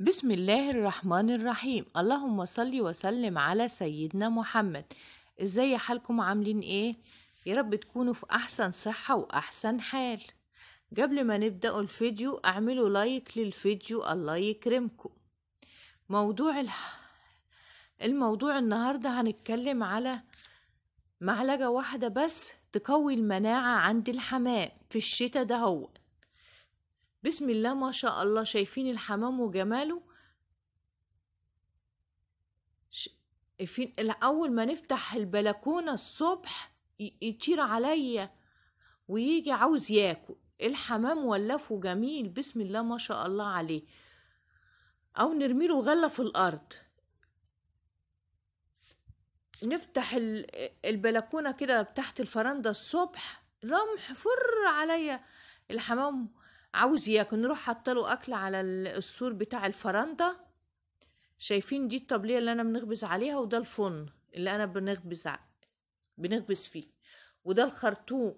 بسم الله الرحمن الرحيم اللهم صل وسلم على سيدنا محمد ازاي حالكم عاملين ايه يا رب تكونوا في احسن صحة واحسن حال قبل ما نبدأ الفيديو اعملوا لايك للفيديو الله يكرمكم موضوع الموضوع النهاردة هنتكلم على معلقة واحدة بس تقوي المناعة عند الحمام في الشتاء ده هو بسم الله ما شاء الله شايفين الحمام وجماله شايفين اول ما نفتح البلكونه الصبح يطير عليا ويجي عاوز ياكل الحمام ولفه جميل بسم الله ما شاء الله عليه او نرميله غله في الارض نفتح البلكونه كده تحت الفرنده الصبح رمح فر عليا الحمام عاوز ياكل نروح حاطله اكل على السور بتاع الفرنده شايفين دي الطبليه اللي انا بنخبز عليها وده الفن اللي انا بنخبز ع... بنخبز فيه وده الخرطوم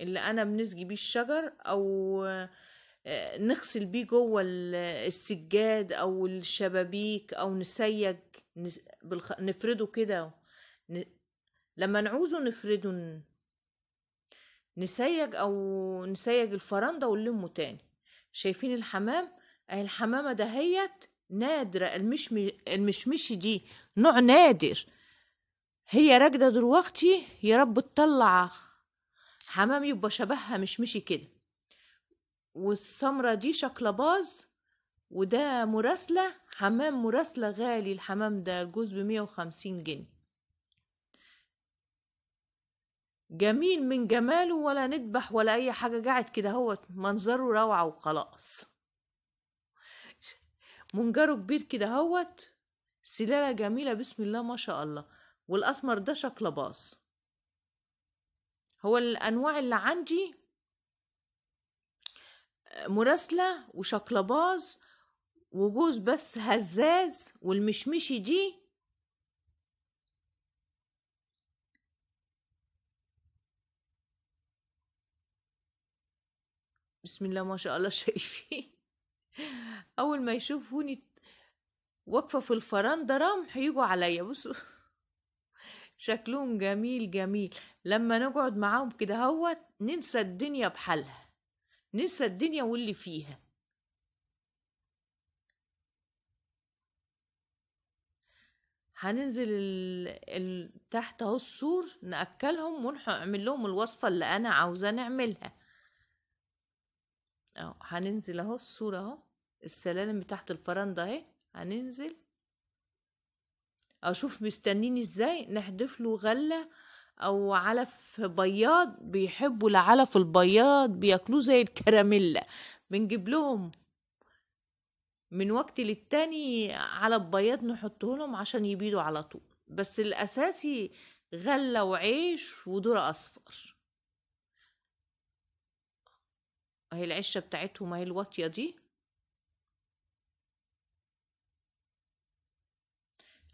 اللي انا بنسجي بيه الشجر او آه، نغسل بيه جوه السجاد او الشبابيك او نسيج نفرده كده لما نعوزه نفرده نسيج او نسيج الفرندة ونلمه تاني شايفين الحمام اهي الحمامة دهيت نادرة المشمي المشمشي دي نوع نادر هي راكدة دلوقتي يا رب تطلع حمام يبقى شبهها مشمشي كده والسمرة دي شكل باظ وده مراسلة حمام مراسلة غالي الحمام ده الجوز بمية وخمسين جنيه جميل من جماله ولا ندبح ولا اي حاجه قاعد كده هو منظره روعه وخلاص منجره كبير كده هوت سلاله جميله بسم الله ما شاء الله والاسمر ده شكله باص هو الانواع اللي عندي مراسله باص وجوز بس هزاز والمشمشي دي بسم الله ما شاء الله شايفين اول ما يشوفوني واقفه في الفرنده رمح يجوا عليا بصوا شكلهم جميل جميل لما نقعد معاهم كده هوت ننسى الدنيا بحالها ننسى الدنيا واللي فيها هننزل ال... ال... تحت اهو السور ناكلهم ونعمل لهم الوصفه اللي انا عاوزه نعملها اهو هننزل اهو الصورة اهو السلالم بتاعت الفرندة اهي هننزل اشوف مستنيني ازاي نحدف له غلة او علف بياض بيحبوا العلف البياض بياكلوه زي الكراميلا بنجيب لهم من وقت للتاني على بياض نحطه لهم عشان يبيدوا على طول بس الاساسي غله وعيش ودور اصفر اهي العشه بتاعتهم اهي الواطيه دي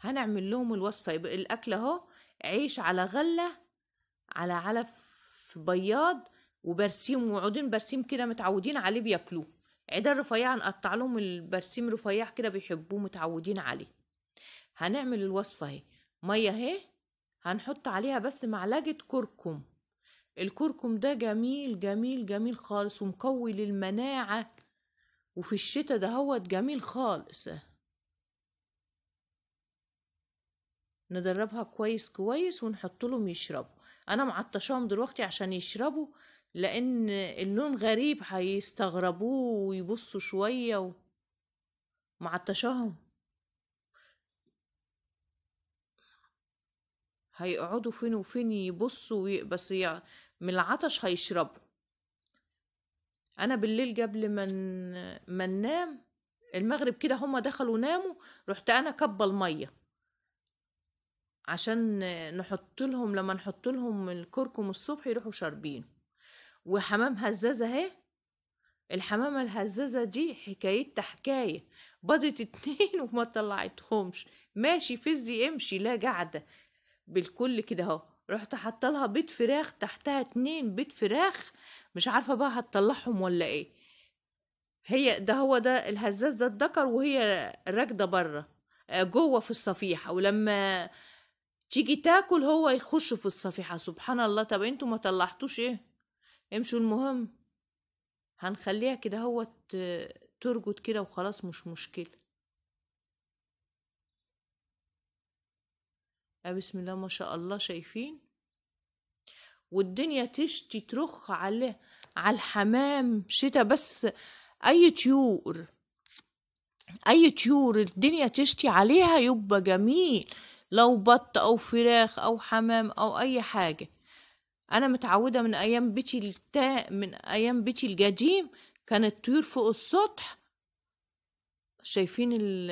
هنعمل لهم الوصفه يبقى الاكل اهو عيش على غله على علف بياض وبرسيم وعودين برسيم كده متعودين عليه بياكلوه عيدان رفيع نقطع لهم البرسيم رفيع كده بيحبوه متعودين عليه هنعمل الوصفه اهي ميه اهي هنحط عليها بس معلقه كركم الكركم ده جميل جميل جميل خالص ومقوي للمناعة وفي الشتاء دهوت جميل خالص ندربها كويس كويس ونحط لهم يشربوا انا معطشاهم دلوقتي عشان يشربوا لان اللون غريب هيستغربوه ويبصوا شويه و... معطشاهم هيقعدوا فين وفين يبصوا وي... بس يع... من العطش هيشربوا انا بالليل قبل ما من... ما ننام المغرب كده هما دخلوا ناموا رحت انا كبه الميه عشان نحط لهم لما نحط لهم الكركم الصبح يروحوا شاربين وحمام هزازه اهي الحمامه الهزازه دي حكايتها حكايه بضت اتنين وما طلعتهمش ماشي فزي امشي لا قاعده بالكل كده اهو رحت حاطه لها بيت فراخ تحتها اتنين بيت فراخ مش عارفه بقى هتطلعهم ولا ايه هي ده هو ده الهزاز ده اتذكر وهي راكده بره آه، جوه في الصفيحه ولما تيجي تاكل هو يخش في الصفيحه سبحان الله طب انتوا ما طلعتوش ايه امشوا المهم هنخليها كده هو ترجد كده وخلاص مش مشكله آه، بسم الله ما شاء الله شايفين والدنيا تشتي ترخ على على الحمام شتا بس اي طيور اي طيور الدنيا تشتي عليها يبقى جميل لو بط او فراخ او حمام او اي حاجه انا متعوده من ايام بيتي التاء من ايام بيتي القديم كانت الطيور فوق السطح شايفين ال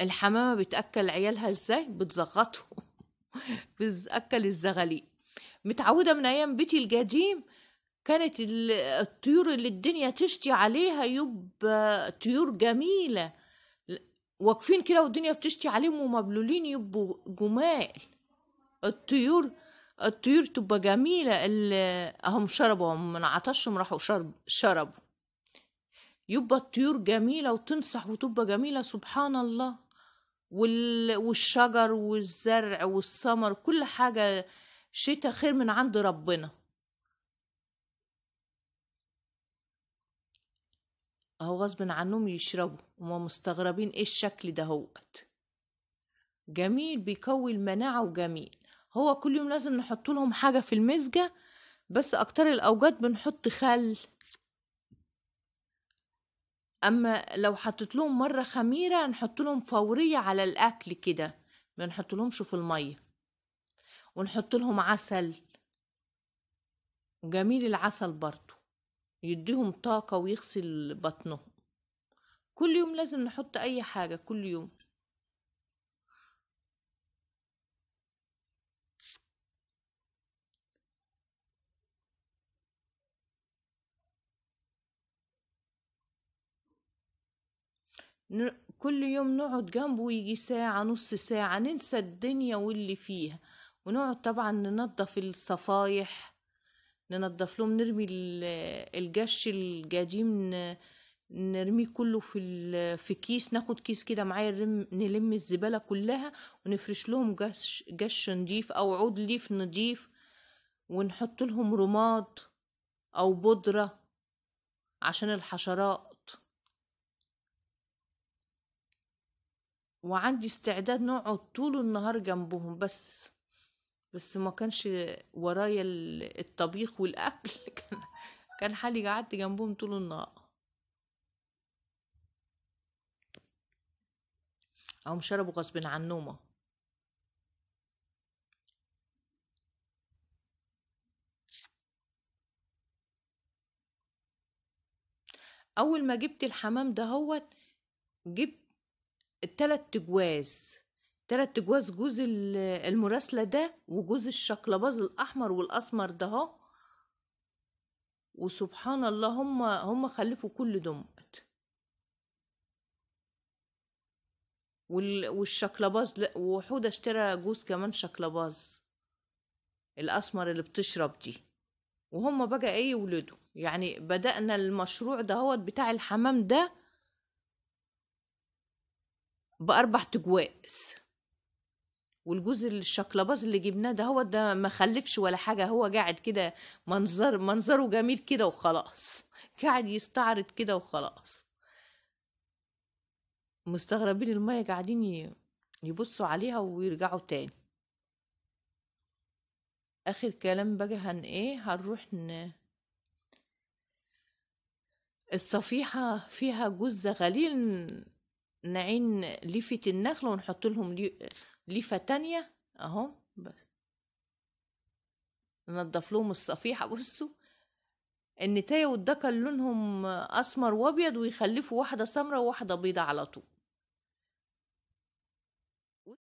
الحمامة بتأكل عيالها ازاي بتزغطهم بتأكل الزغلي متعودة من أيام بيتي القديم كانت الطيور اللي الدنيا تشتي عليها يبقى طيور جميلة واقفين كده والدنيا بتشتي عليهم ومبلولين يبقوا جمال الطيور الطيور تبقى جميلة اللي هم شربوا هم من عطشهم راحوا شرب شربوا يبقى الطيور جميلة وتنصح وتبقى جميلة سبحان الله والشجر والزرع والثمر كل حاجة شتاء خير من عند ربنا اهو غصب عنهم يشربوا هما مستغربين ايه الشكل ده هوت جميل بيكوي المناعة وجميل هو كل يوم لازم نحط لهم حاجة في المزجة بس أكتر الأوقات بنحط خل اما لو حطيت لهم مره خميره نحط لهم فوريه على الاكل كده ما نحط لهمش في الميه ونحط لهم عسل جميل العسل برضو يديهم طاقه ويغسل بطنهم كل يوم لازم نحط اي حاجه كل يوم كل يوم نقعد جنبه يجي ساعة نص ساعة ننسى الدنيا واللي فيها ونقعد طبعا ننضف الصفايح ننظف لهم نرمي الجش الجديم نرميه كله في في كيس ناخد كيس كده معايا نلم الزبالة كلها ونفرش لهم جش جش نضيف او عود ليف نضيف ونحط لهم رماد او بودرة عشان الحشرات وعندي استعداد نقعد طول النهار جنبهم بس بس ما كانش ورايا الطبيخ والاكل كان كان حالي قعدت جنبهم طول النهار او شربوا غصب عن نومه اول ما جبت الحمام ده هوت جبت التلات تجواز تلات تجواز جوز المراسلة ده وجوز الشقلباز الأحمر والأسمر ده وسبحان الله هم هم خلفوا كل دمت والشقلباز وحودة اشترى جوز كمان شقلباز الأسمر اللي بتشرب دي وهم بقى ايه ولدوا يعني بدأنا المشروع هو بتاع الحمام ده بأربع تجواز والجوز الشقلباز اللي جبناه ده هو ده ما خلفش ولا حاجة هو قاعد كده منظر منظره جميل كده وخلاص قاعد يستعرض كده وخلاص مستغربين المية قاعدين يبصوا عليها ويرجعوا تاني آخر كلام بقى هن ايه هنروح ن... الصفيحة فيها جزة غليل نعين لفة النخل ونحط لهم لفة تانية اهو بس ننضف لهم الصفيحة بصوا النتاية والدكل لونهم اسمر وابيض ويخلفوا واحدة سمرة وواحدة بيضة على طول